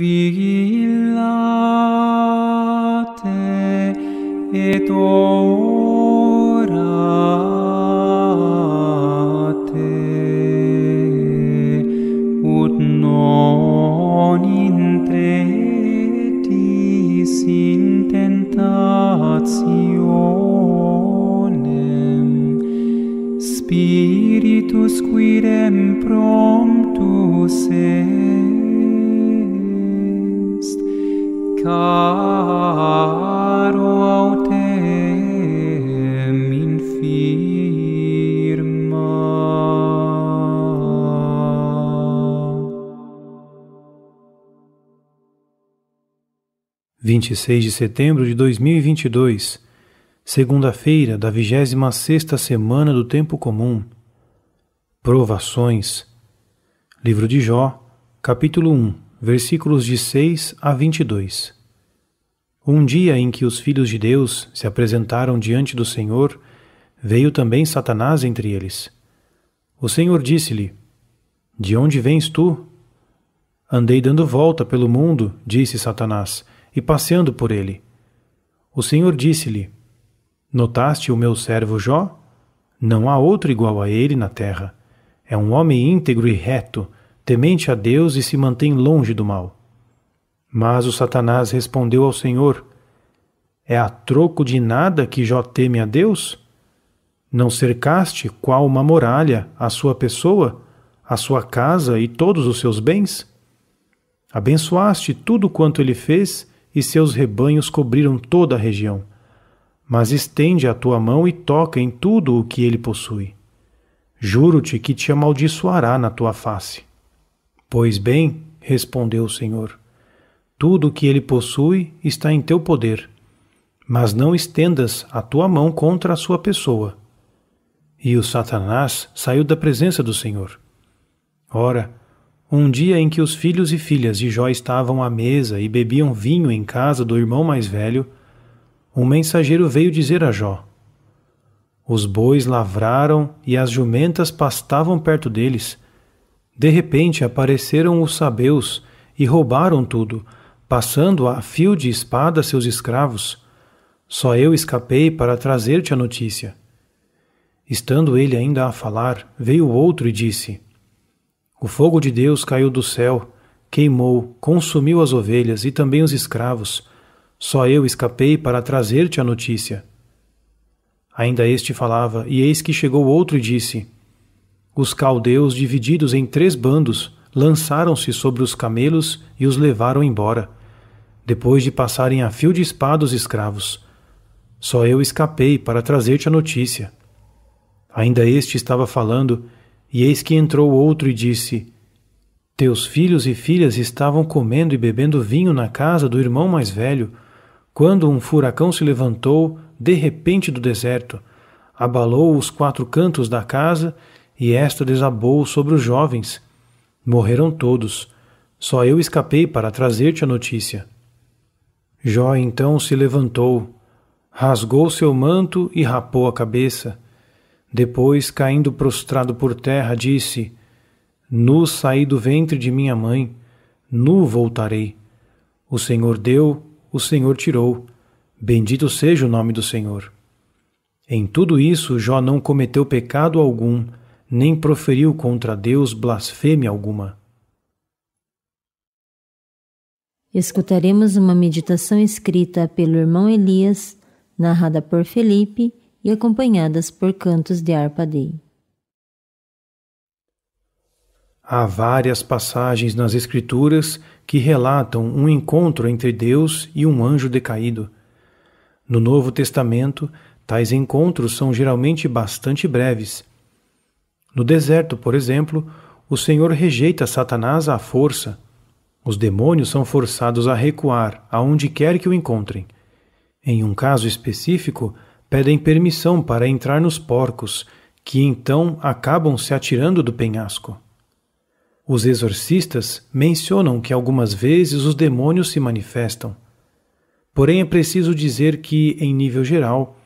vigilate et orate ut non in te in tentationem spiritus quidem promptus est caro ao te firma. Vinte e seis de setembro de dois mil e vinte e dois, segunda-feira da vigésima sexta semana do tempo comum. Provações. Livro de Jó, capítulo um versículos de 6 a 22. Um dia em que os filhos de Deus se apresentaram diante do Senhor, veio também Satanás entre eles. O Senhor disse-lhe: De onde vens tu? Andei dando volta pelo mundo, disse Satanás, e passeando por ele. O Senhor disse-lhe: Notaste o meu servo Jó? Não há outro igual a ele na terra. É um homem íntegro e reto temente a Deus e se mantém longe do mal. Mas o Satanás respondeu ao Senhor: É a troco de nada que Jó teme a Deus? Não cercaste, qual uma muralha, a sua pessoa, a sua casa e todos os seus bens? Abençoaste tudo quanto ele fez, e seus rebanhos cobriram toda a região. Mas estende a tua mão e toca em tudo o que ele possui. Juro-te que te amaldiçoará na tua face. Pois bem, respondeu o Senhor, tudo o que ele possui está em teu poder, mas não estendas a tua mão contra a sua pessoa. E o Satanás saiu da presença do Senhor. Ora, um dia em que os filhos e filhas de Jó estavam à mesa e bebiam vinho em casa do irmão mais velho, um mensageiro veio dizer a Jó: Os bois lavraram e as jumentas pastavam perto deles, de repente apareceram os sabeus e roubaram tudo, passando a fio de espada seus escravos. Só eu escapei para trazer-te a notícia. Estando ele ainda a falar, veio outro e disse: O fogo de Deus caiu do céu, queimou, consumiu as ovelhas e também os escravos. Só eu escapei para trazer-te a notícia. Ainda este falava, e eis que chegou outro e disse: os caldeus, divididos em três bandos, lançaram-se sobre os camelos e os levaram embora, depois de passarem a fio de espada os escravos. Só eu escapei para trazer-te a notícia. Ainda este estava falando, e eis que entrou outro e disse: Teus filhos e filhas estavam comendo e bebendo vinho na casa do irmão mais velho, quando um furacão se levantou de repente do deserto, abalou os quatro cantos da casa e esta desabou sobre os jovens. Morreram todos. Só eu escapei para trazer-te a notícia. Jó então se levantou, rasgou seu manto e rapou a cabeça. Depois, caindo prostrado por terra, disse: Nu saí do ventre de minha mãe, nu voltarei. O Senhor deu, o Senhor tirou. Bendito seja o nome do Senhor. Em tudo isso, Jó não cometeu pecado algum nem proferiu contra Deus blasfêmia alguma. Escutaremos uma meditação escrita pelo irmão Elias, narrada por Felipe e acompanhadas por cantos de Arpadei. Há várias passagens nas Escrituras que relatam um encontro entre Deus e um anjo decaído. No Novo Testamento, tais encontros são geralmente bastante breves no deserto, por exemplo, o Senhor rejeita Satanás à força. Os demônios são forçados a recuar aonde quer que o encontrem. Em um caso específico, pedem permissão para entrar nos porcos, que então acabam se atirando do penhasco. Os exorcistas mencionam que algumas vezes os demônios se manifestam. Porém, é preciso dizer que, em nível geral,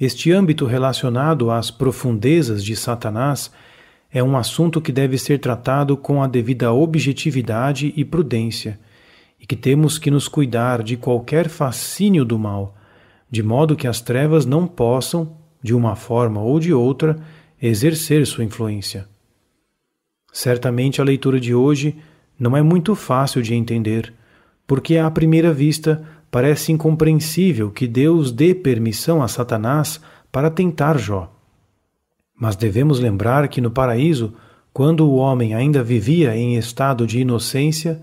este âmbito relacionado às profundezas de Satanás é um assunto que deve ser tratado com a devida objetividade e prudência, e que temos que nos cuidar de qualquer fascínio do mal, de modo que as trevas não possam, de uma forma ou de outra, exercer sua influência. Certamente a leitura de hoje não é muito fácil de entender, porque à primeira vista parece incompreensível que Deus dê permissão a Satanás para tentar Jó. Mas devemos lembrar que no paraíso, quando o homem ainda vivia em estado de inocência,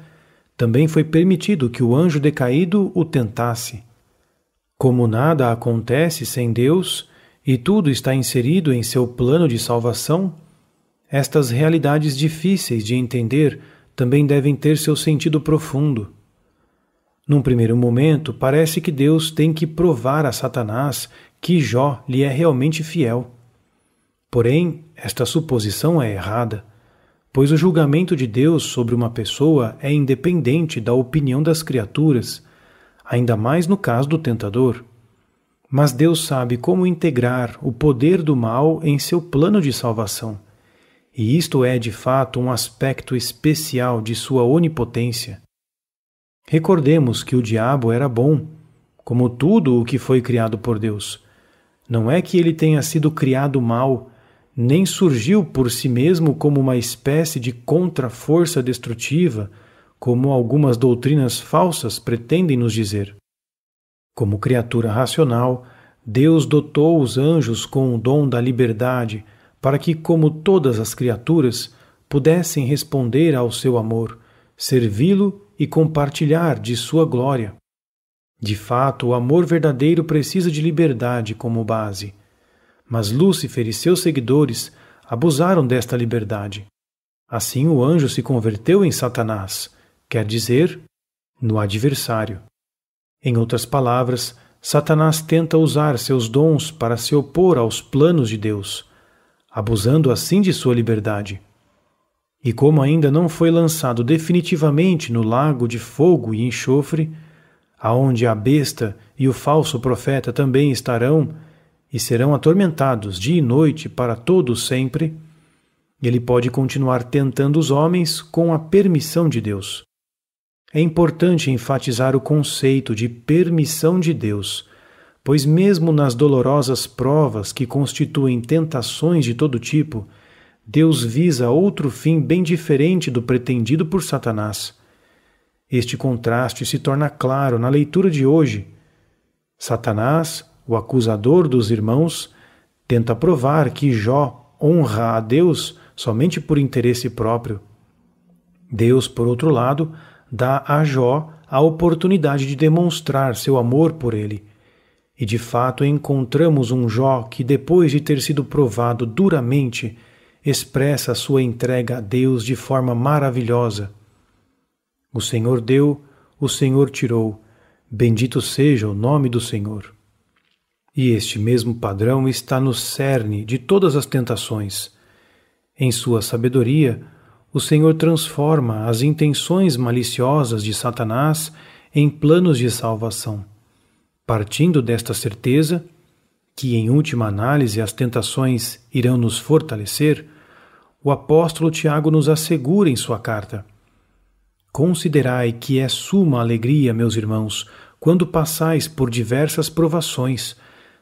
também foi permitido que o anjo decaído o tentasse. Como nada acontece sem Deus e tudo está inserido em seu plano de salvação, estas realidades difíceis de entender também devem ter seu sentido profundo. Num primeiro momento, parece que Deus tem que provar a Satanás que Jó lhe é realmente fiel. Porém, esta suposição é errada, pois o julgamento de Deus sobre uma pessoa é independente da opinião das criaturas, ainda mais no caso do tentador. Mas Deus sabe como integrar o poder do mal em seu plano de salvação. E isto é, de fato, um aspecto especial de sua onipotência. Recordemos que o diabo era bom, como tudo o que foi criado por Deus. Não é que ele tenha sido criado mal, nem surgiu por si mesmo como uma espécie de contra-força destrutiva, como algumas doutrinas falsas pretendem nos dizer. Como criatura racional, Deus dotou os anjos com o dom da liberdade para que, como todas as criaturas, pudessem responder ao seu amor, servi-lo e compartilhar de sua glória. De fato, o amor verdadeiro precisa de liberdade como base mas Lúcifer e seus seguidores abusaram desta liberdade. Assim o anjo se converteu em Satanás, quer dizer, no adversário. Em outras palavras, Satanás tenta usar seus dons para se opor aos planos de Deus, abusando assim de sua liberdade. E como ainda não foi lançado definitivamente no lago de fogo e enxofre, aonde a besta e o falso profeta também estarão, e serão atormentados dia e noite para todo sempre, ele pode continuar tentando os homens com a permissão de Deus. É importante enfatizar o conceito de permissão de Deus, pois, mesmo nas dolorosas provas que constituem tentações de todo tipo, Deus visa outro fim bem diferente do pretendido por Satanás. Este contraste se torna claro na leitura de hoje. Satanás o acusador dos irmãos tenta provar que Jó honra a Deus somente por interesse próprio. Deus, por outro lado, dá a Jó a oportunidade de demonstrar seu amor por ele. E de fato encontramos um Jó que, depois de ter sido provado duramente, expressa sua entrega a Deus de forma maravilhosa. O Senhor deu, o Senhor tirou. Bendito seja o nome do Senhor. E este mesmo padrão está no cerne de todas as tentações. Em sua sabedoria, o Senhor transforma as intenções maliciosas de Satanás em planos de salvação. Partindo desta certeza, que em última análise as tentações irão nos fortalecer, o apóstolo Tiago nos assegura em sua carta: Considerai que é suma alegria, meus irmãos, quando passais por diversas provações,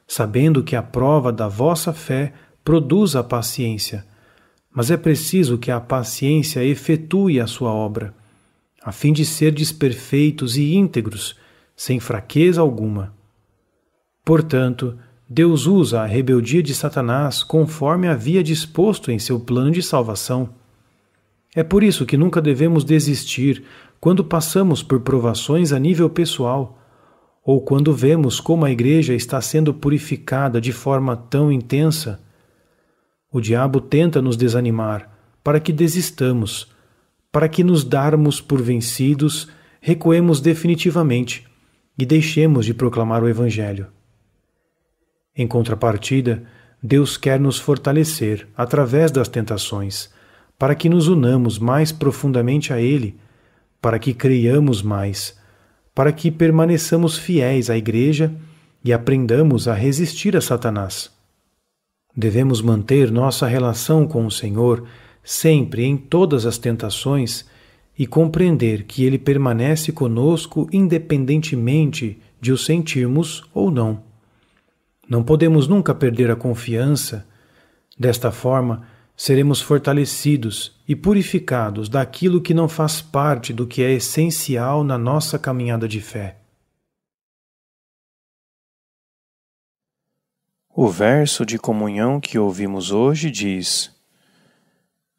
sabendo que a prova da vossa fé produz a paciência. Mas é preciso que a paciência efetue a sua obra, a fim de serdes perfeitos e íntegros, sem fraqueza alguma. Portanto, Deus usa a rebeldia de Satanás conforme havia disposto em seu plano de salvação. É por isso que nunca devemos desistir quando passamos por provações a nível pessoal ou quando vemos como a igreja está sendo purificada de forma tão intensa, o diabo tenta nos desanimar para que desistamos, para que nos darmos por vencidos, recuemos definitivamente e deixemos de proclamar o Evangelho. Em contrapartida, Deus quer nos fortalecer através das tentações, para que nos unamos mais profundamente a Ele, para que creiamos mais para que permaneçamos fiéis à Igreja e aprendamos a resistir a Satanás. Devemos manter nossa relação com o Senhor sempre em todas as tentações e compreender que Ele permanece conosco independentemente de o sentirmos ou não. Não podemos nunca perder a confiança. Desta forma, seremos fortalecidos e purificados daquilo que não faz parte do que é essencial na nossa caminhada de fé. O verso de comunhão que ouvimos hoje diz: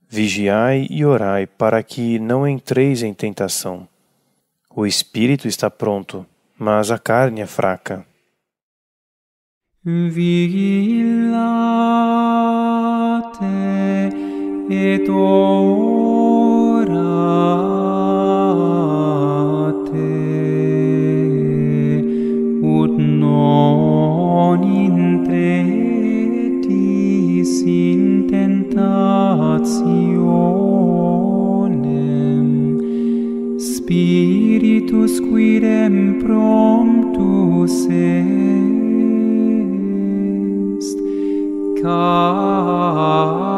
Vigiai e orai para que não entreis em tentação. O espírito está pronto, mas a carne é fraca. vigilate et orate ut non in in tentationem spiritus quirem promptus est come.